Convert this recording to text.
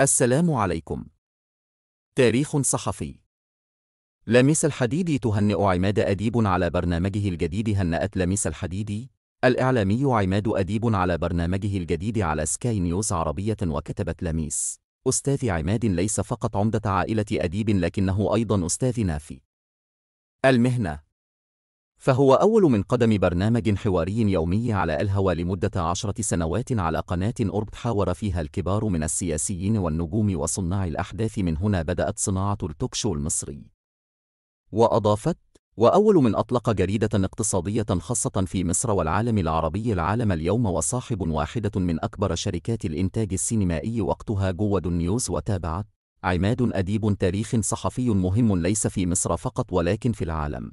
السلام عليكم. تاريخ صحفي لميس الحديدي تهنئ عماد أديب على برنامجه الجديد هنأت لميس الحديدي الإعلامي عماد أديب على برنامجه الجديد على سكاي نيوز عربية وكتبت لميس أستاذ عماد ليس فقط عمدة عائلة أديب لكنه أيضا أستاذ نافي المهنة فهو أول من قدم برنامج حواري يومي على الهوى لمدة عشرة سنوات على قناة أوربت حاور فيها الكبار من السياسيين والنجوم وصناع الأحداث من هنا بدأت صناعة التوكشو المصري وأضافت وأول من أطلق جريدة اقتصادية خاصة في مصر والعالم العربي العالم اليوم وصاحب واحدة من أكبر شركات الإنتاج السينمائي وقتها جود نيوز وتابعت عماد أديب تاريخ صحفي مهم ليس في مصر فقط ولكن في العالم